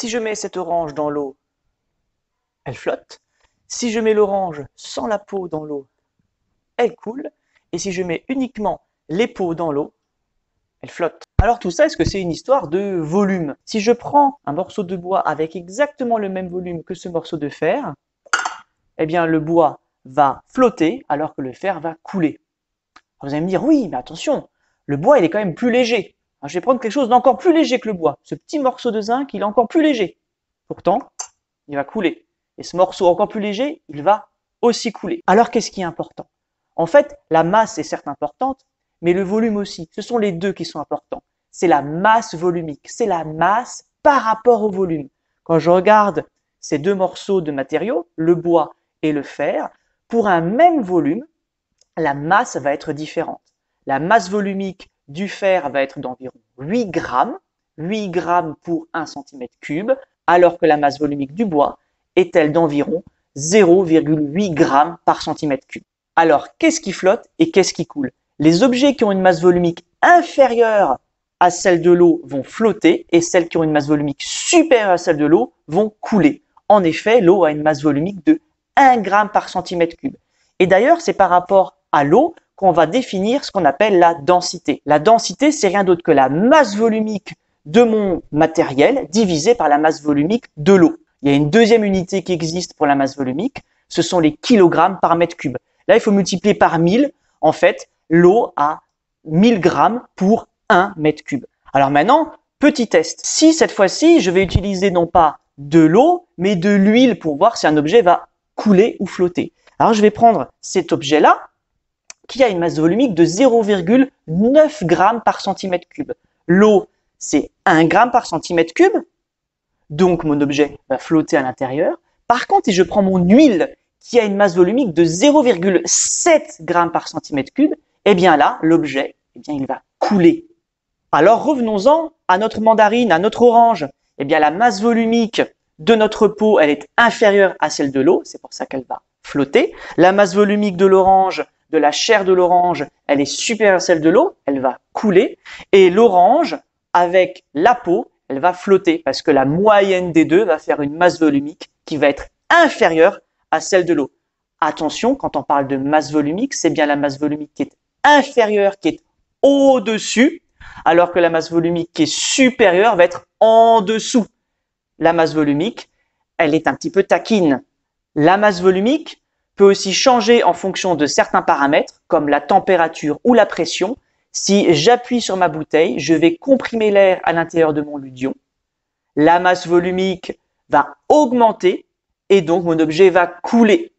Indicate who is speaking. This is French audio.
Speaker 1: Si je mets cette orange dans l'eau, elle flotte. Si je mets l'orange sans la peau dans l'eau, elle coule. Et si je mets uniquement les peaux dans l'eau, elle flotte. Alors tout ça, est-ce que c'est une histoire de volume Si je prends un morceau de bois avec exactement le même volume que ce morceau de fer, eh bien le bois va flotter alors que le fer va couler. vous allez me dire, oui, mais attention, le bois il est quand même plus léger. Hein, je vais prendre quelque chose d'encore plus léger que le bois. Ce petit morceau de zinc, il est encore plus léger. Pourtant, il va couler. Et ce morceau encore plus léger, il va aussi couler. Alors qu'est-ce qui est important En fait, la masse est certes importante, mais le volume aussi. Ce sont les deux qui sont importants. C'est la masse volumique, c'est la masse par rapport au volume. Quand je regarde ces deux morceaux de matériaux, le bois et le fer, pour un même volume, la masse va être différente. La masse volumique du fer va être d'environ 8 grammes, 8 grammes pour 1 cm cube, alors que la masse volumique du bois est-elle d'environ 0,8 grammes par cm cube. Alors, qu'est-ce qui flotte et qu'est-ce qui coule Les objets qui ont une masse volumique inférieure à celle de l'eau vont flotter et celles qui ont une masse volumique supérieure à celle de l'eau vont couler. En effet, l'eau a une masse volumique de 1 g par centimètre cube. Et d'ailleurs, c'est par rapport à l'eau qu'on va définir ce qu'on appelle la densité. La densité, c'est rien d'autre que la masse volumique de mon matériel divisé par la masse volumique de l'eau. Il y a une deuxième unité qui existe pour la masse volumique, ce sont les kilogrammes par mètre cube. Là, il faut multiplier par 1000. En fait, l'eau a 1000 grammes pour 1 mètre cube. Alors maintenant, petit test. Si cette fois-ci, je vais utiliser non pas de l'eau, mais de l'huile pour voir si un objet va couler ou flotter. Alors je vais prendre cet objet-là, qui a une masse volumique de 0,9 g par centimètre cube. L'eau, c'est 1 g par centimètre cube, donc mon objet va flotter à l'intérieur. Par contre, si je prends mon huile, qui a une masse volumique de 0,7 g par centimètre cube, eh bien là, l'objet, eh bien, il va couler. Alors revenons-en à notre mandarine, à notre orange. Eh bien, la masse volumique de notre peau, elle est inférieure à celle de l'eau, c'est pour ça qu'elle va flotter. La masse volumique de l'orange, de la chair de l'orange, elle est supérieure à celle de l'eau, elle va couler, et l'orange, avec la peau, elle va flotter, parce que la moyenne des deux va faire une masse volumique qui va être inférieure à celle de l'eau. Attention, quand on parle de masse volumique, c'est bien la masse volumique qui est inférieure, qui est au-dessus, alors que la masse volumique qui est supérieure va être en dessous. La masse volumique, elle est un petit peu taquine. La masse volumique, peut aussi changer en fonction de certains paramètres, comme la température ou la pression. Si j'appuie sur ma bouteille, je vais comprimer l'air à l'intérieur de mon ludion. La masse volumique va augmenter et donc mon objet va couler.